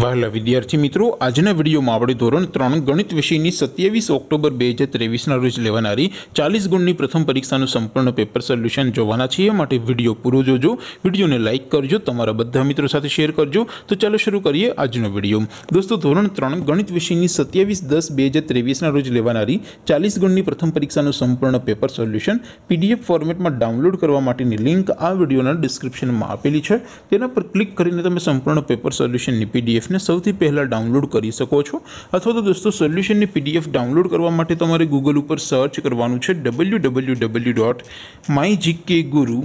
વહેલા વિદ્યાર્થી મિત્રો આજના વિડીયોમાં આપણે ધોરણ ત્રણ ગણિત વિષયની સત્યાવીસ ઓક્ટોબર બે હજાર ત્રેવીસના રોજ લેવાનારી ચાલીસ ગુણની પ્રથમ પરીક્ષાનું સંપૂર્ણ પેપર સોલ્યુશન જોવાના છીએ માટે વિડીયો પૂરો જોજો વિડીયોને લાઇક કરજો તમારા બધા મિત્રો સાથે શેર કરજો તો ચાલો શરૂ કરીએ આજનો વિડીયો દોસ્તો ધોરણ ત્રણ ગણિત વિષયની સત્યાવીસ દસ બે હજાર ત્રેવીસના રોજ લેવાનારી ચાલીસ ગુણની પ્રથમ પરીક્ષાનું સંપૂર્ણ પેપર સોલ્યુશન પીડીએફ ફોર્મેટમાં ડાઉનલોડ કરવા માટેની લિંક આ વિડીયોના ડિસ્ક્રિપ્શનમાં આપેલી છે તેના પર ક્લિક કરીને તમે સંપૂર્ણ પેપર સોલ્યુશનની પીડીએફ તમે સૌથી પહેલા ડાઉનલોડ કરી શકો છો અથવા તો દોસ્તો સોલ્યુશન ની પીડીએફ ડાઉનલોડ કરવા માટે તમારે Google ઉપર સર્ચ કરવાનું છે www.mygkguru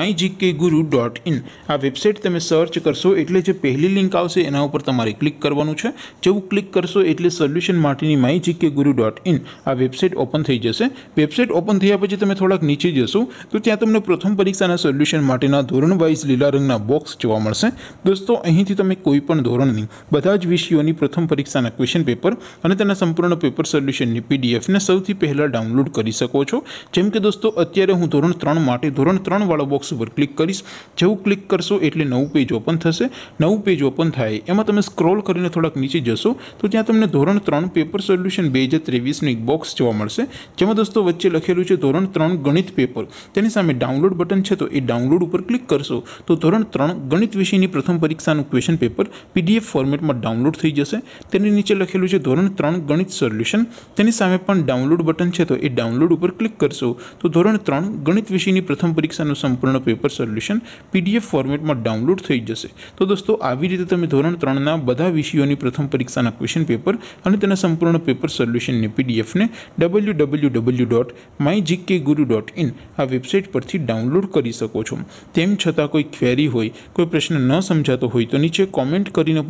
mygkguru.in આ વેબસાઈટ તમે સર્ચ કરશો એટલે જે પહેલી લિંક આવશે તેના ઉપર તમારે ક્લિક કરવાનું છે જેવું ક્લિક કરશો એટલે સોલ્યુશન માટેની mygkguru.in આ વેબસાઈટ ઓપન થઈ જશે વેબસાઈટ ઓપન થઈયા પછી તમે થોડક નીચે જશો તો ત્યાં તમને પ્રથમ પરીક્ષાના સોલ્યુશન માટેનો ધોરણ 22 લીલા રંગના બોક્સ જોવા મળશે દોસ્તો અહીંથી તમે કોઈ પણ ધોરણ બતાજ વિષયોની પ્રથમ પરીક્ષાના ક્વેશ્ચન પેપર અને તેના સંપૂર્ણ પેપર સોલ્યુશનની પીડીએફ ને સૌથી પહેલા ડાઉનલોડ કરી શકો છો જેમ કે દોસ્તો અત્યારે હું ધોરણ 3 માટી ધોરણ 3 વાળો બોક્સ પર ક્લિક કરીશ જેવું ક્લિક કરશો એટલે નવું પેજ ઓપન થશે નવું પેજ ઓપન થાય એમાં તમે સ્ક્રોલ કરીને થોડક નીચે જશો તો ત્યાં તમને ધોરણ 3 પેપર સોલ્યુશન 2023 નો એક બોક્સ જોવા મળશે જેમ કે દોસ્તો વચ્ચે લખેલું છે ધોરણ 3 ગણિત પેપર તેની સામે ડાઉનલોડ બટન છે તો એ ડાઉનલોડ ઉપર ક્લિક કરશો તો ધોરણ 3 ગણિત વિષયની પ્રથમ પરીક્ષાનું ક્વેશ્ચન પેપર પીડીએફ ફોર્મેટમાં ડાઉનલોડ થઈ જશે તેની નીચે લખેલું છે ધોરણ 3 ગણિત સોલ્યુશન તેની સામે પણ ડાઉનલોડ બટન છે તો એ ડાઉનલોડ ઉપર ક્લિક કરશો તો ધોરણ 3 ગણિત વિશેની પ્રથમ પરીક્ષાનું સંપૂર્ણ પેપર સોલ્યુશન પીડીએફ ફોર્મેટમાં ડાઉનલોડ થઈ જશે તો દોસ્તો આવી રીતે તમે ધોરણ 3 ના બધા વિષયોની પ્રથમ પરીક્ષાના ક્વેશ્ચન પેપર અને તેના સંપૂર્ણ પેપર સોલ્યુશન ને પીડીએફ ને www.mygkguru.in આ વેબસાઈટ પરથી ડાઉનલોડ કરી શકો છો તેમ છતાં કોઈ ક્વેરી હોય કોઈ પ્રશ્ન ન સમજાતો હોય તો નીચે કમેન્ટ કરીને